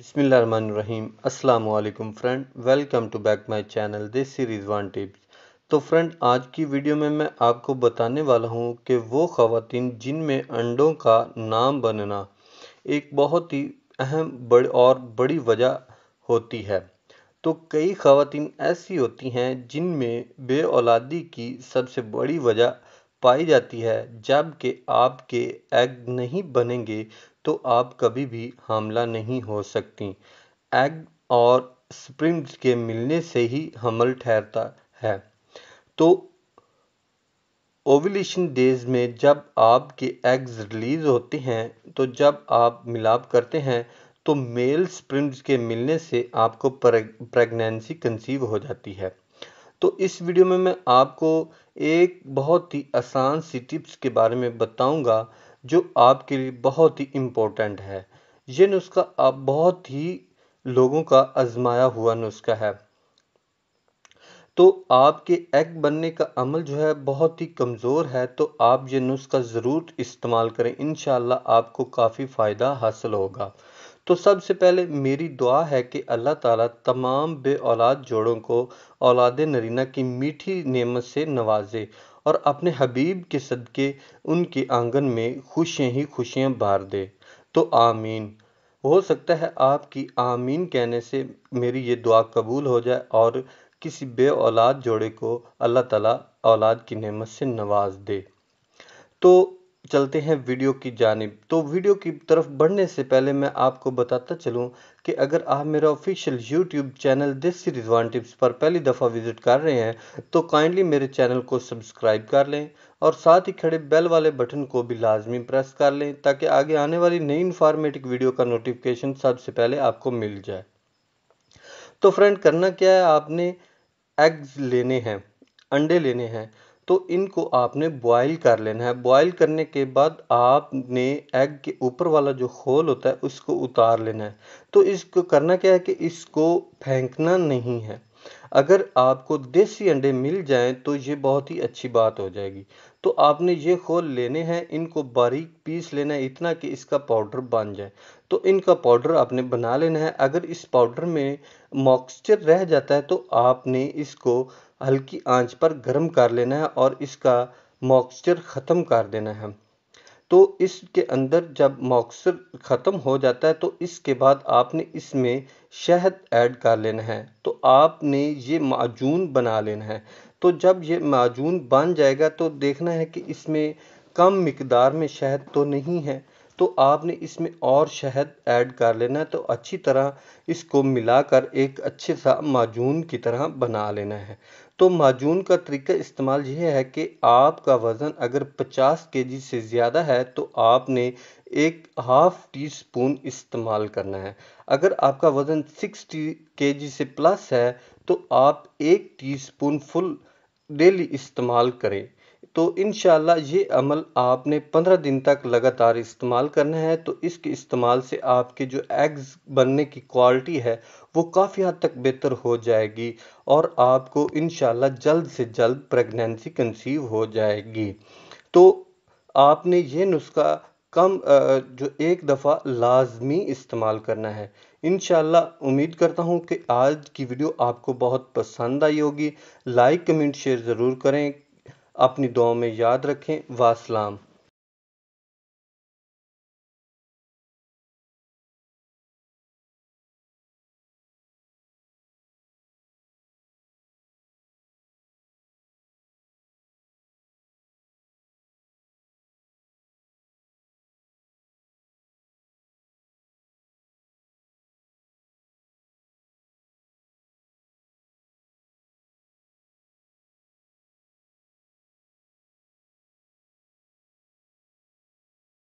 बिसमीम अल्लाम friend welcome to back my channel this series one tips तो friend आज की वीडियो में मैं आपको बताने वाला हूँ कि वो ख़वान जिनमें अंडों का नाम बनना एक बहुत ही अहम बड़ और बड़ी वजह होती है तो कई ख़वान ऐसी होती हैं जिनमें बे औलादी की सबसे बड़ी वजह पाई जाती है जब आपके एग नहीं बनेंगे तो आप कभी भी हमला नहीं हो सकती एग और स्प्रिंग्स के मिलने से ही हमल ठहरता है तो ओविलेशन डेज में जब आपके एग्स रिलीज होते हैं तो जब आप मिलाप करते हैं तो मेल स्प्रिंग्स के मिलने से आपको प्रेगनेंसी कंसीव हो जाती है तो इस वीडियो में मैं आपको एक बहुत ही आसान सी टिप्स के बारे में बताऊंगा जो आपके लिए बहुत ही इम्पोर्टेंट है ये नुस्खा आप बहुत ही लोगों का आजमाया हुआ नुस्खा है तो आपके एग बनने का अमल जो है बहुत ही कमज़ोर है तो आप ये नुस्खा ज़रूर इस्तेमाल करें इन आपको काफ़ी फ़ायदा हासिल होगा तो सबसे पहले मेरी दुआ है कि अल्लाह ताला तमाम बे औलाद जोड़ों को औलाद नरीना की मीठी नेमत से नवाजे और अपने हबीब के सदक़े उनके आंगन में खुशियाँ ही खुशियाँ बार दे तो आमीन हो सकता है आपकी आमीन कहने से मेरी ये दुआ कबूल हो जाए और किसी बे औलाद जोड़े को अल्लाह ताला औलाद की नेमत से नवाज दे तो चलते हैं वीडियो की जानब तो वीडियो की तरफ बढ़ने से पहले मैं आपको बताता चलूँ कि अगर आप मेरा ऑफिशियल यूट्यूब चैनल देसी रिजवान टिप्स पर पहली दफ़ा विज़िट कर रहे हैं तो काइंडली मेरे चैनल को सब्सक्राइब कर लें और साथ ही खड़े बेल वाले बटन को भी लाजमी प्रेस कर लें ताकि आगे आने वाली नई इन्फॉर्मेटिव वीडियो का नोटिफिकेशन सबसे पहले आपको मिल जाए तो फ्रेंड करना क्या है आपने एग्स लेने हैं अंडे लेने हैं तो इनको आपने बॉयल कर लेना है बॉयल करने के बाद आपने एग के ऊपर वाला जो खोल होता है उसको उतार लेना है तो इसको करना क्या है कि इसको फेंकना नहीं है अगर आपको देसी अंडे मिल जाएं तो ये बहुत ही अच्छी बात हो जाएगी तो आपने ये खोल लेने हैं इनको बारीक पीस लेना है इतना कि इसका पाउडर बन जाए तो इनका पाउडर आपने बना लेना है अगर इस पाउडर में मॉक्सचर रह जाता है तो आपने इसको हल्की आंच पर गर्म कर लेना है और इसका मॉक्सचर ख़त्म कर देना है तो इसके अंदर जब मॉक्सर ख़त्म हो जाता है तो इसके बाद आपने इसमें शहद ऐड कर लेना है तो आपने ये माजून बना लेना है तो जब ये माजून बन जाएगा तो देखना है कि इसमें कम मकदार में शहद तो नहीं है तो आपने इसमें और शहद ऐड कर लेना है तो अच्छी तरह इसको मिलाकर एक अच्छे सा माजून की तरह बना लेना है तो माजून का तरीका इस्तेमाल यह है कि आपका वज़न अगर 50 के से ज़्यादा है तो आपने एक हाफ़ टी स्पून इस्तेमाल करना है अगर आपका वज़न 60 के से प्लस है तो आप एक टीस्पून फुल डेली इस्तेमाल करें तो इन ये अमल आपने पंद्रह दिन तक लगातार इस्तेमाल करना है तो इसके इस्तेमाल से आपके जो एग्ज़ बनने की क्वालिटी है वो काफ़ी हद तक बेहतर हो जाएगी और आपको इन जल्द से जल्द प्रेगनेंसी कंसीव हो जाएगी तो आपने ये नुस्खा कम जो एक दफ़ा लाजमी इस्तेमाल करना है इन उम्मीद करता हूँ कि आज की वीडियो आपको बहुत पसंद आई होगी लाइक कमेंट शेयर ज़रूर करें अपनी दुआ में याद रखें वासलाम